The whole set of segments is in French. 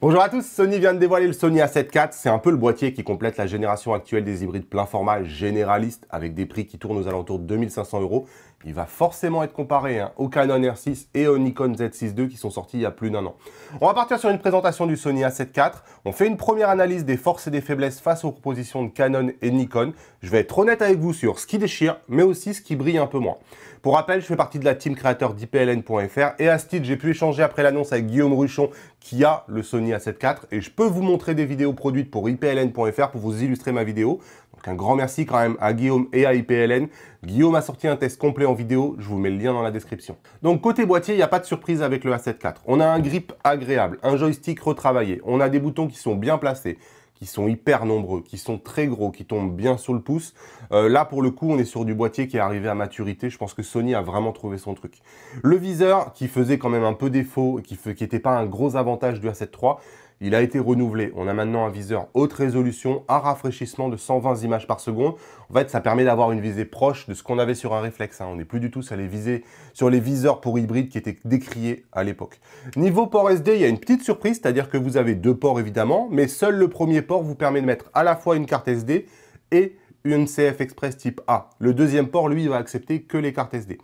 Bonjour à tous, Sony vient de dévoiler le Sony A7 IV. C'est un peu le boîtier qui complète la génération actuelle des hybrides plein format généralistes avec des prix qui tournent aux alentours de 2500 euros il va forcément être comparé hein, au Canon R6 et au Nikon Z6 II qui sont sortis il y a plus d'un an. On va partir sur une présentation du Sony A7 IV. On fait une première analyse des forces et des faiblesses face aux propositions de Canon et Nikon. Je vais être honnête avec vous sur ce qui déchire, mais aussi ce qui brille un peu moins. Pour rappel, je fais partie de la team créateur d'IPLN.fr et à ce titre, j'ai pu échanger après l'annonce avec Guillaume Ruchon qui a le Sony A7 IV et je peux vous montrer des vidéos produites pour IPLN.fr pour vous illustrer ma vidéo. Donc un grand merci quand même à Guillaume et à IPLN. Guillaume a sorti un test complet en vidéo, je vous mets le lien dans la description. Donc côté boîtier, il n'y a pas de surprise avec le A7 IV. On a un grip agréable, un joystick retravaillé, on a des boutons qui sont bien placés, qui sont hyper nombreux, qui sont très gros, qui tombent bien sur le pouce. Euh, là, pour le coup, on est sur du boîtier qui est arrivé à maturité. Je pense que Sony a vraiment trouvé son truc. Le viseur, qui faisait quand même un peu défaut, qui n'était pas un gros avantage du A7 III, il a été renouvelé. On a maintenant un viseur haute résolution à rafraîchissement de 120 images par seconde. En fait, ça permet d'avoir une visée proche de ce qu'on avait sur un réflexe. Hein. On n'est plus du tout sur les, visées, sur les viseurs pour hybride qui étaient décriés à l'époque. Niveau port SD, il y a une petite surprise, c'est-à-dire que vous avez deux ports évidemment, mais seul le premier port vous permet de mettre à la fois une carte SD et une CF Express type A. Le deuxième port, lui, va accepter que les cartes SD.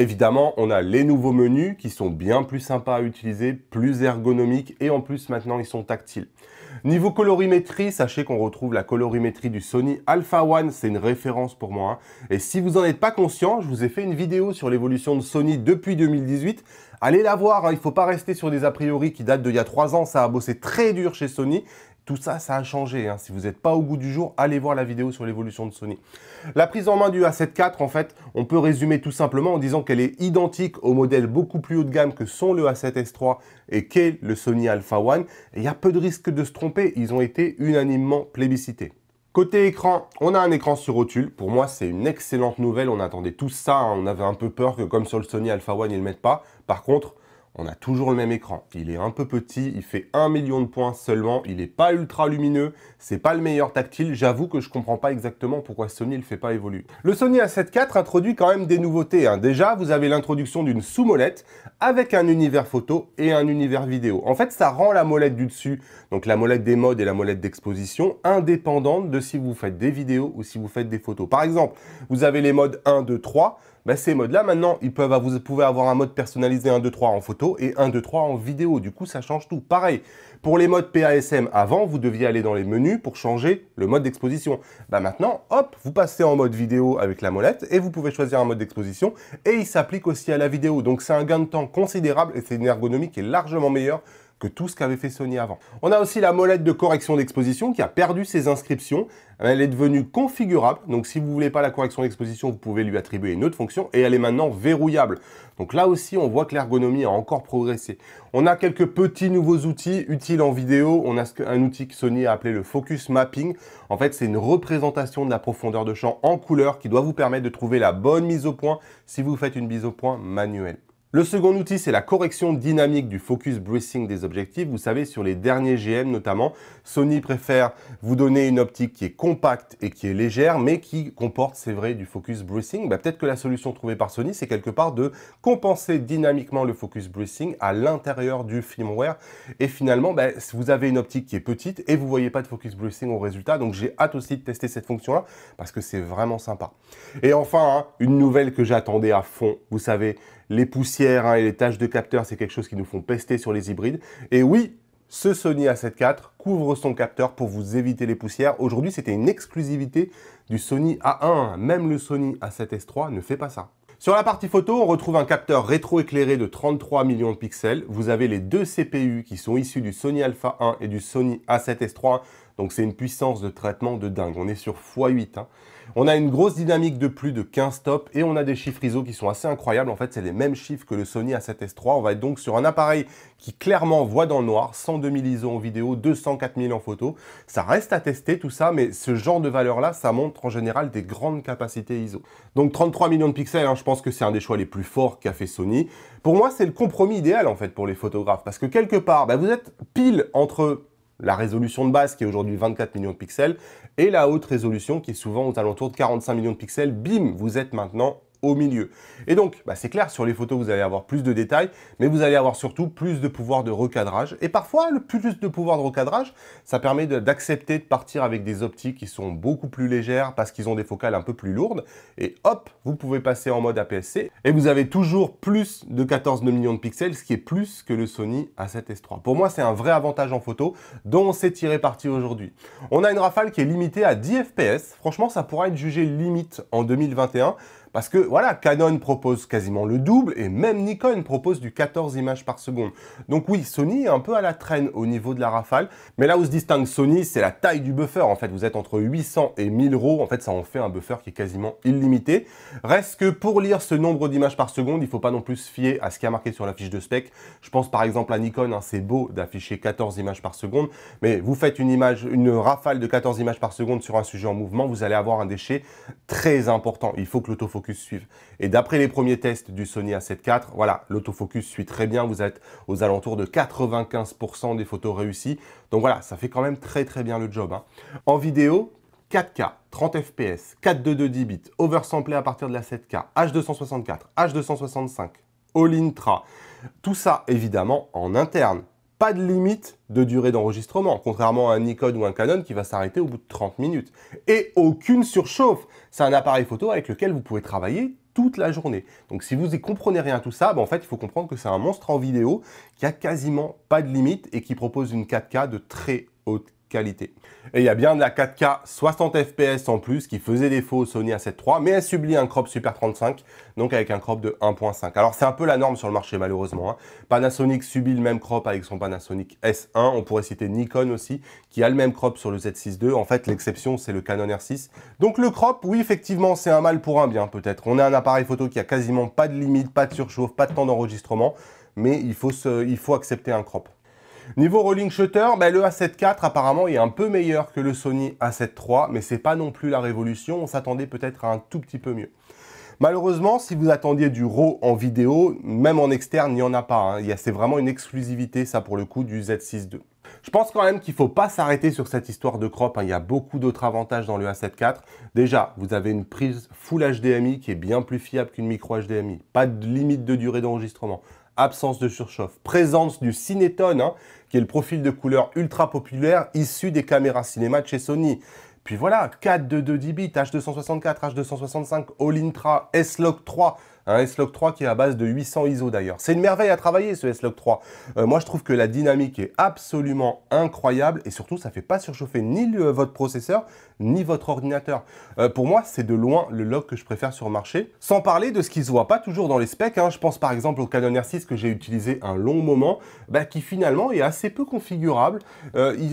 Évidemment, on a les nouveaux menus qui sont bien plus sympas à utiliser, plus ergonomiques et en plus maintenant ils sont tactiles. Niveau colorimétrie, sachez qu'on retrouve la colorimétrie du Sony Alpha One, c'est une référence pour moi. Hein. Et si vous n'en êtes pas conscient, je vous ai fait une vidéo sur l'évolution de Sony depuis 2018. Allez la voir, hein. il ne faut pas rester sur des a priori qui datent d'il y a 3 ans, ça a bossé très dur chez Sony. Tout ça, ça a changé. Hein. Si vous n'êtes pas au goût du jour, allez voir la vidéo sur l'évolution de Sony. La prise en main du A7 IV, en fait, on peut résumer tout simplement en disant qu'elle est identique au modèle beaucoup plus haut de gamme que sont le A7S3 et qu'est le Sony Alpha One. Il y a peu de risque de se tromper, ils ont été unanimement plébiscités. Côté écran, on a un écran sur rotule. Pour moi, c'est une excellente nouvelle. On attendait tout ça. Hein. On avait un peu peur que, comme sur le Sony Alpha One, ils ne le mettent pas. Par contre, on a toujours le même écran. Il est un peu petit, il fait un million de points seulement, il n'est pas ultra lumineux, c'est pas le meilleur tactile, j'avoue que je ne comprends pas exactement pourquoi Sony ne le fait pas évoluer. Le Sony A7 IV introduit quand même des nouveautés. Hein. Déjà, vous avez l'introduction d'une sous-molette avec un univers photo et un univers vidéo. En fait, ça rend la molette du dessus, donc la molette des modes et la molette d'exposition, indépendante de si vous faites des vidéos ou si vous faites des photos. Par exemple, vous avez les modes 1, 2, 3, bah, ces modes-là, maintenant, ils peuvent, vous pouvez avoir un mode personnalisé 1, 2, 3 en photo et 1, 2, 3 en vidéo. Du coup, ça change tout. Pareil, pour les modes PASM, avant, vous deviez aller dans les menus pour changer le mode d'exposition. Bah, maintenant, hop, vous passez en mode vidéo avec la molette et vous pouvez choisir un mode d'exposition et il s'applique aussi à la vidéo. Donc, c'est un gain de temps considérable et c'est une ergonomie qui est largement meilleure que tout ce qu'avait fait Sony avant. On a aussi la molette de correction d'exposition qui a perdu ses inscriptions. Elle est devenue configurable, donc si vous voulez pas la correction d'exposition, vous pouvez lui attribuer une autre fonction et elle est maintenant verrouillable. Donc là aussi, on voit que l'ergonomie a encore progressé. On a quelques petits nouveaux outils utiles en vidéo. On a un outil que Sony a appelé le Focus Mapping. En fait, c'est une représentation de la profondeur de champ en couleur qui doit vous permettre de trouver la bonne mise au point si vous faites une mise au point manuelle. Le second outil, c'est la correction dynamique du focus breathing des objectifs. Vous savez, sur les derniers GM notamment, Sony préfère vous donner une optique qui est compacte et qui est légère, mais qui comporte, c'est vrai, du focus breathing. Bah, peut-être que la solution trouvée par Sony, c'est quelque part de compenser dynamiquement le focus breathing à l'intérieur du firmware. Et finalement, bah, vous avez une optique qui est petite et vous ne voyez pas de focus breathing au résultat. Donc j'ai hâte aussi de tester cette fonction-là, parce que c'est vraiment sympa. Et enfin, hein, une nouvelle que j'attendais à fond, vous savez, les poussières hein, et les taches de capteur, c'est quelque chose qui nous font pester sur les hybrides. Et oui, ce Sony A7 IV couvre son capteur pour vous éviter les poussières. Aujourd'hui, c'était une exclusivité du Sony A1. Même le Sony A7S3 ne fait pas ça. Sur la partie photo, on retrouve un capteur rétroéclairé de 33 millions de pixels. Vous avez les deux CPU qui sont issus du Sony Alpha 1 et du Sony A7S3. Donc c'est une puissance de traitement de dingue. On est sur x8. On a une grosse dynamique de plus de 15 stops et on a des chiffres ISO qui sont assez incroyables. En fait, c'est les mêmes chiffres que le Sony A7S3. On va être donc sur un appareil qui clairement voit dans le noir, 102 000 ISO en vidéo, 204 000 en photo. Ça reste à tester tout ça, mais ce genre de valeur-là, ça montre en général des grandes capacités ISO. Donc 33 millions de pixels, hein, je pense que c'est un des choix les plus forts qu'a fait Sony. Pour moi, c'est le compromis idéal en fait pour les photographes, parce que quelque part, bah, vous êtes pile entre la résolution de base qui est aujourd'hui 24 millions de pixels et la haute résolution qui est souvent aux alentours de 45 millions de pixels. Bim, vous êtes maintenant au milieu. Et donc, bah, c'est clair, sur les photos, vous allez avoir plus de détails, mais vous allez avoir surtout plus de pouvoir de recadrage. Et parfois, le plus de pouvoir de recadrage, ça permet d'accepter de, partir avec des optiques qui sont beaucoup plus légères parce qu'ils ont des focales un peu plus lourdes. Et hop, vous pouvez passer en mode APS-C. Et vous avez toujours plus de 14 millions de pixels, ce qui est plus que le Sony A7S3. Pour moi, c'est un vrai avantage en photo dont on s'est tiré parti aujourd'hui. On a une rafale qui est limitée à 10 FPS. Franchement, ça pourra être jugé limite en 2021 parce que voilà, Canon propose quasiment le double et même Nikon propose du 14 images par seconde. Donc oui, Sony est un peu à la traîne au niveau de la rafale, mais là où se distingue Sony, c'est la taille du buffer. En fait, vous êtes entre 800 et 1000 euros. en fait ça en fait un buffer qui est quasiment illimité. Reste que pour lire ce nombre d'images par seconde, il ne faut pas non plus se fier à ce qui a marqué sur la fiche de spec. Je pense par exemple à Nikon, hein, c'est beau d'afficher 14 images par seconde, mais vous faites une image, une rafale de 14 images par seconde sur un sujet en mouvement, vous allez avoir un déchet très important. Il faut que l'autofocus suivent. Et d'après les premiers tests du Sony a 74 voilà, l'autofocus suit très bien. Vous êtes aux alentours de 95% des photos réussies. Donc voilà, ça fait quand même très très bien le job. Hein. En vidéo, 4K, 30 fps, 4.2.2 bits, oversamplé à partir de la 7K, H264, H265, All Intra. Tout ça évidemment en interne pas de limite de durée d'enregistrement, contrairement à un Nikon ou un Canon qui va s'arrêter au bout de 30 minutes. Et aucune surchauffe. C'est un appareil photo avec lequel vous pouvez travailler toute la journée. Donc si vous y comprenez rien à tout ça, ben, en fait, il faut comprendre que c'est un monstre en vidéo qui a quasiment pas de limite et qui propose une 4K de très haute qualité. Et il y a bien de la 4K 60 fps en plus qui faisait défaut au Sony A7 III, mais elle subit un crop Super 35, donc avec un crop de 1.5. Alors c'est un peu la norme sur le marché malheureusement. Hein. Panasonic subit le même crop avec son Panasonic S1, on pourrait citer Nikon aussi, qui a le même crop sur le Z6 II. En fait l'exception c'est le Canon R6. Donc le crop, oui effectivement c'est un mal pour un bien peut-être. On a un appareil photo qui a quasiment pas de limite, pas de surchauffe, pas de temps d'enregistrement, mais il faut, il faut accepter un crop. Niveau rolling shutter, ben, le A7 IV apparemment est un peu meilleur que le Sony A7 III, mais c'est pas non plus la révolution, on s'attendait peut-être à un tout petit peu mieux. Malheureusement, si vous attendiez du RAW en vidéo, même en externe, il n'y en a pas. Hein. C'est vraiment une exclusivité, ça, pour le coup, du Z6 II. Je pense quand même qu'il ne faut pas s'arrêter sur cette histoire de crop. Hein. Il y a beaucoup d'autres avantages dans le A7 IV. Déjà, vous avez une prise Full HDMI qui est bien plus fiable qu'une micro HDMI. Pas de limite de durée d'enregistrement absence de surchauffe, présence du Cinétone, hein, qui est le profil de couleur ultra populaire issu des caméras cinéma de chez Sony. Puis voilà, 4 de 2 10 bits, H264, H265, Olintra, S-Log 3, un S-Log 3 qui est à base de 800 ISO d'ailleurs. C'est une merveille à travailler ce S-Log 3. Euh, moi, je trouve que la dynamique est absolument incroyable et surtout, ça ne fait pas surchauffer ni euh, votre processeur ni votre ordinateur. Euh, pour moi, c'est de loin le log que je préfère sur le marché. Sans parler de ce qui ne se voit pas toujours dans les specs. Hein. Je pense par exemple au Canon R6 que j'ai utilisé un long moment, bah, qui finalement est assez peu configurable.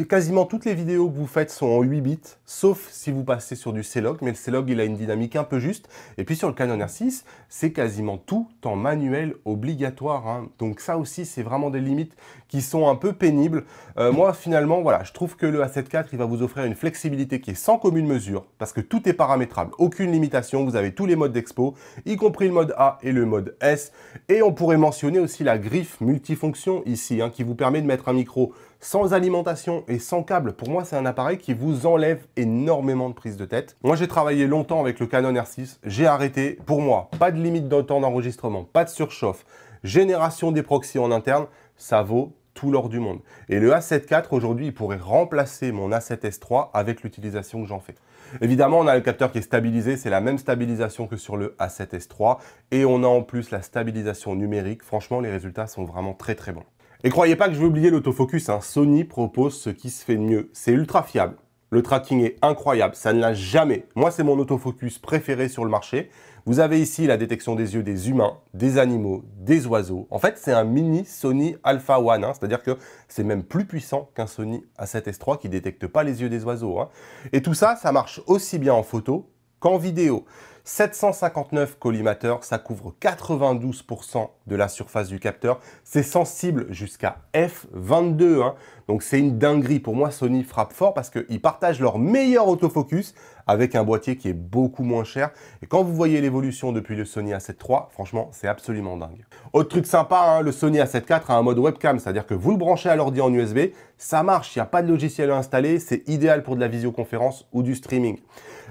quasiment toutes les vidéos que vous faites sont en 8 bits, sauf si vous passez sur du C-Log. Mais le C-Log, il a une dynamique un peu juste. Et puis sur le Canon R6, c'est quasiment quasiment tout en manuel obligatoire. Hein. Donc ça aussi, c'est vraiment des limites qui sont un peu pénibles. Euh, moi, finalement, voilà, je trouve que le A74, il va vous offrir une flexibilité qui est sans commune mesure, parce que tout est paramétrable, aucune limitation, vous avez tous les modes d'expo, y compris le mode A et le mode S. Et on pourrait mentionner aussi la griffe multifonction ici, hein, qui vous permet de mettre un micro sans alimentation et sans câble, pour moi, c'est un appareil qui vous enlève énormément de prise de tête. Moi, j'ai travaillé longtemps avec le Canon R6, j'ai arrêté. Pour moi, pas de limite de temps d'enregistrement, pas de surchauffe, génération des proxys en interne, ça vaut tout l'or du monde. Et le A7 IV, aujourd'hui, il pourrait remplacer mon A7S 3 avec l'utilisation que j'en fais. Évidemment, on a le capteur qui est stabilisé, c'est la même stabilisation que sur le A7S 3 et on a en plus la stabilisation numérique. Franchement, les résultats sont vraiment très très bons. Et croyez pas que je vais oublier l'autofocus, hein. Sony propose ce qui se fait de mieux. C'est ultra fiable. Le tracking est incroyable, ça ne l'a jamais. Moi, c'est mon autofocus préféré sur le marché. Vous avez ici la détection des yeux des humains, des animaux, des oiseaux. En fait, c'est un mini Sony Alpha One, hein. c'est-à-dire que c'est même plus puissant qu'un Sony A7S3 qui détecte pas les yeux des oiseaux. Hein. Et tout ça, ça marche aussi bien en photo qu'en vidéo. 759 collimateurs, ça couvre 92% de la surface du capteur. C'est sensible jusqu'à f22, hein. donc c'est une dinguerie. Pour moi, Sony frappe fort parce qu'ils partagent leur meilleur autofocus avec un boîtier qui est beaucoup moins cher. Et quand vous voyez l'évolution depuis le Sony A7 III, franchement, c'est absolument dingue. Autre truc sympa, hein, le Sony A7 IV a un mode webcam, c'est-à-dire que vous le branchez à l'ordi en USB, ça marche, il n'y a pas de logiciel à installer, c'est idéal pour de la visioconférence ou du streaming.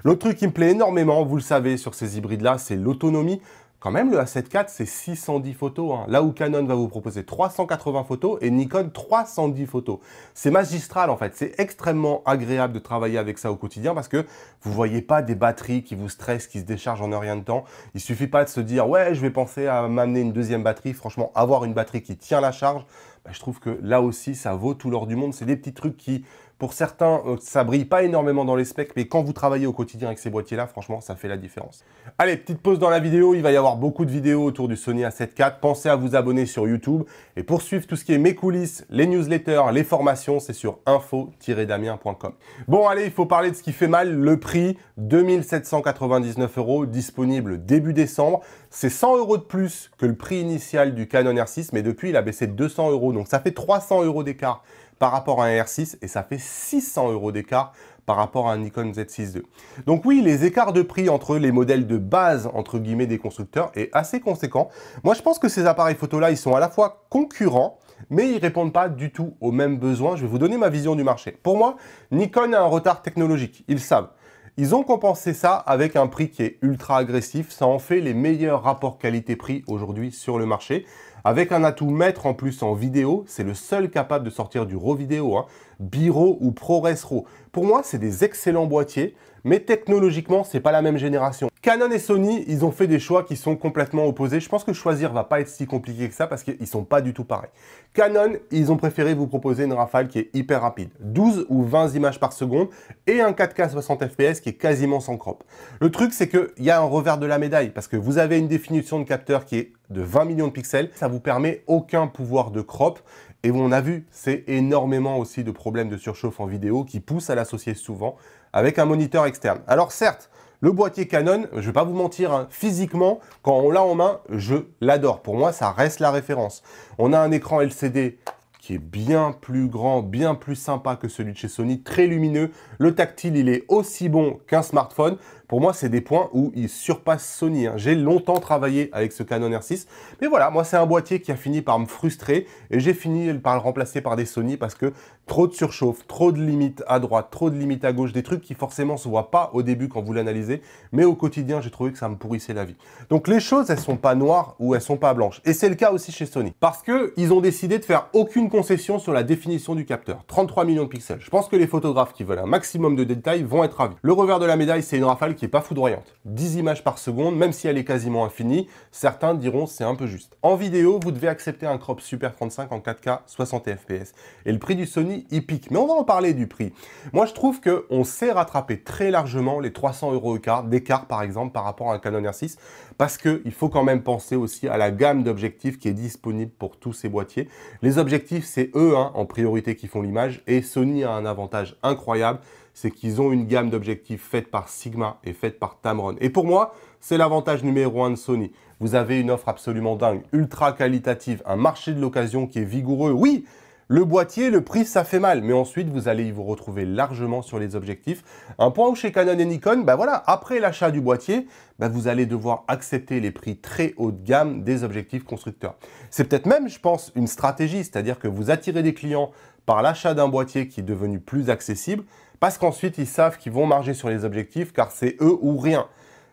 L'autre truc qui me plaît énormément, vous le savez, sur ces hybrides-là, c'est l'autonomie. Quand même, le A7 IV, c'est 610 photos. Hein. Là où Canon va vous proposer 380 photos et Nikon 310 photos. C'est magistral en fait. C'est extrêmement agréable de travailler avec ça au quotidien parce que vous voyez pas des batteries qui vous stressent, qui se déchargent en un rien de temps. Il suffit pas de se dire ouais, je vais penser à m'amener une deuxième batterie. Franchement, avoir une batterie qui tient la charge, bah, je trouve que là aussi, ça vaut tout l'or du monde. C'est des petits trucs qui pour certains, euh, ça brille pas énormément dans les specs, mais quand vous travaillez au quotidien avec ces boîtiers-là, franchement, ça fait la différence. Allez, petite pause dans la vidéo. Il va y avoir beaucoup de vidéos autour du Sony A7 IV. Pensez à vous abonner sur YouTube et poursuivre tout ce qui est mes coulisses, les newsletters, les formations, c'est sur info-damien.com. Bon, allez, il faut parler de ce qui fait mal. Le prix, 2799 euros, disponible début décembre. C'est 100 euros de plus que le prix initial du Canon R6, mais depuis, il a baissé de 200 euros. Donc, ça fait 300 euros d'écart par rapport à un R6 et ça fait 600 euros d'écart par rapport à un Nikon Z6 II. Donc oui, les écarts de prix entre les modèles de base, entre guillemets, des constructeurs est assez conséquent. Moi, je pense que ces appareils photo-là, ils sont à la fois concurrents, mais ils répondent pas du tout aux mêmes besoins. Je vais vous donner ma vision du marché. Pour moi, Nikon a un retard technologique, ils savent. Ils ont compensé ça avec un prix qui est ultra agressif, ça en fait les meilleurs rapports qualité-prix aujourd'hui sur le marché. Avec un atout maître en plus en vidéo, c'est le seul capable de sortir du RAW vidéo, hein, Biro ou ProRes RAW. Pour moi, c'est des excellents boîtiers, mais technologiquement, c'est pas la même génération. Canon et Sony, ils ont fait des choix qui sont complètement opposés. Je pense que choisir va pas être si compliqué que ça parce qu'ils sont pas du tout pareils. Canon, ils ont préféré vous proposer une rafale qui est hyper rapide, 12 ou 20 images par seconde et un 4K 60 fps qui est quasiment sans crop. Le truc, c'est qu'il y a un revers de la médaille parce que vous avez une définition de capteur qui est de 20 millions de pixels, ça vous permet aucun pouvoir de crop et on a vu, c'est énormément aussi de problèmes de surchauffe en vidéo qui poussent à l'associer souvent avec un moniteur externe. Alors certes, le boîtier Canon, je ne vais pas vous mentir, hein, physiquement, quand on l'a en main, je l'adore. Pour moi, ça reste la référence. On a un écran LCD qui est bien plus grand, bien plus sympa que celui de chez Sony, très lumineux. Le tactile, il est aussi bon qu'un smartphone. Pour moi, c'est des points où il surpasse Sony. Hein. J'ai longtemps travaillé avec ce Canon R6, mais voilà, moi, c'est un boîtier qui a fini par me frustrer et j'ai fini par le remplacer par des Sony parce que trop de surchauffe, trop de limites à droite, trop de limites à gauche, des trucs qui forcément se voient pas au début quand vous l'analysez, mais au quotidien, j'ai trouvé que ça me pourrissait la vie. Donc les choses, elles sont pas noires ou elles sont pas blanches. Et c'est le cas aussi chez Sony. Parce que ils ont décidé de faire aucune concession sur la définition du capteur. 33 millions de pixels. Je pense que les photographes qui veulent un maximum de détails vont être ravis. Le revers de la médaille, c'est une rafale qui n'est pas foudroyante. 10 images par seconde, même si elle est quasiment infinie, certains diront c'est un peu juste. En vidéo, vous devez accepter un crop Super 35 en 4K 60 fps. Et le prix du Sony, il pique. Mais on va en parler du prix. Moi, je trouve qu'on sait rattraper très largement les 300 euros d'écart, par exemple, par rapport à un Canon R6, parce qu'il faut quand même penser aussi à la gamme d'objectifs qui est disponible pour tous ces boîtiers. Les objectifs, c'est eux hein, en priorité qui font l'image, et Sony a un avantage incroyable, c'est qu'ils ont une gamme d'objectifs faite par Sigma et faite par Tamron. Et pour moi, c'est l'avantage numéro un de Sony. Vous avez une offre absolument dingue, ultra qualitative, un marché de l'occasion qui est vigoureux. Oui, le boîtier, le prix, ça fait mal, mais ensuite vous allez y vous retrouver largement sur les objectifs. Un point où chez Canon et Nikon, ben voilà, après l'achat du boîtier, bah vous allez devoir accepter les prix très haut de gamme des objectifs constructeurs. C'est peut-être même, je pense, une stratégie, c'est-à-dire que vous attirez des clients par l'achat d'un boîtier qui est devenu plus accessible, parce qu'ensuite, ils savent qu'ils vont marger sur les objectifs car c'est eux ou rien.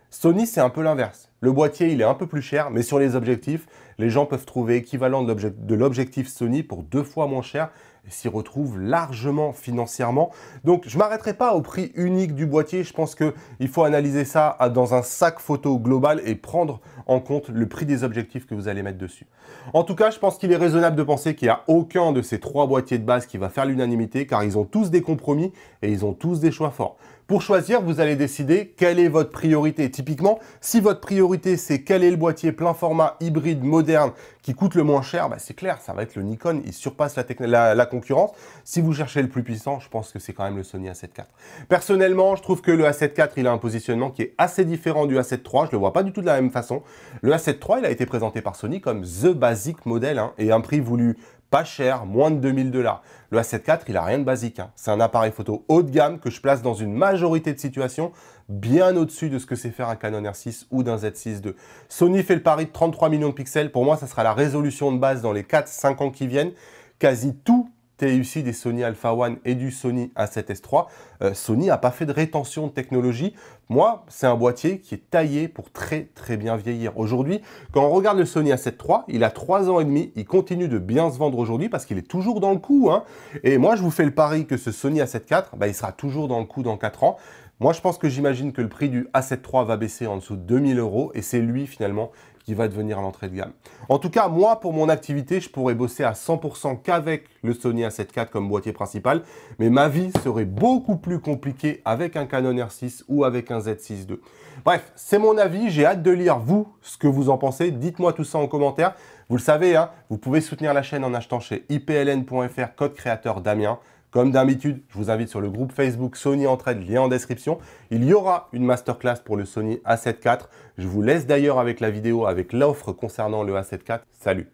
Sony, c'est un peu l'inverse. Le boîtier, il est un peu plus cher, mais sur les objectifs, les gens peuvent trouver équivalent de l'objectif Sony pour deux fois moins cher s'y retrouvent largement financièrement. Donc je m'arrêterai pas au prix unique du boîtier, je pense qu'il faut analyser ça ah, dans un sac photo global et prendre en compte le prix des objectifs que vous allez mettre dessus. En tout cas, je pense qu'il est raisonnable de penser qu'il n'y a aucun de ces trois boîtiers de base qui va faire l'unanimité car ils ont tous des compromis et ils ont tous des choix forts. Pour choisir, vous allez décider quelle est votre priorité. Typiquement, si votre priorité c'est quel est le boîtier plein format hybride moderne qui coûte le moins cher, bah, c'est clair, ça va être le Nikon, il surpasse la, la, la concurrence. Si vous cherchez le plus puissant, je pense que c'est quand même le Sony A7 IV. Personnellement, je trouve que le A7 IV, il a un positionnement qui est assez différent du A7 III. Je le vois pas du tout de la même façon. Le A7 III, il a été présenté par Sony comme The Basic Model hein, et un prix voulu pas cher, moins de 2000 dollars. Le A7 IV, il a rien de basique. Hein. C'est un appareil photo haut de gamme que je place dans une majorité de situations bien au-dessus de ce que c'est faire un Canon R6 ou d'un Z6 II. Sony fait le pari de 33 millions de pixels. Pour moi, ça sera la résolution de base dans les 4-5 ans qui viennent. Quasi tout TUC des Sony Alpha One et du Sony A7S3, euh, Sony n'a pas fait de rétention de technologie. Moi, c'est un boîtier qui est taillé pour très très bien vieillir. Aujourd'hui, quand on regarde le Sony A7 III, il a 3 ans et demi, il continue de bien se vendre aujourd'hui parce qu'il est toujours dans le coup. Hein. Et moi, je vous fais le pari que ce Sony A7 IV, bah, il sera toujours dans le coup dans quatre ans. Moi, je pense que j'imagine que le prix du A7 III va baisser en dessous de 2000 euros et c'est lui finalement qui va devenir l'entrée de gamme. En tout cas, moi, pour mon activité, je pourrais bosser à 100% qu'avec le Sony A7 IV comme boîtier principal, mais ma vie serait beaucoup plus compliquée avec un Canon R6 ou avec un Z6 II. Bref, c'est mon avis, j'ai hâte de lire, vous, ce que vous en pensez. Dites-moi tout ça en commentaire. Vous le savez, hein, vous pouvez soutenir la chaîne en achetant chez ipln.fr, code créateur Damien. Comme d'habitude, je vous invite sur le groupe Facebook Sony Entraide, lien en description. Il y aura une masterclass pour le Sony A7 IV. Je vous laisse d'ailleurs avec la vidéo avec l'offre concernant le A7 IV. Salut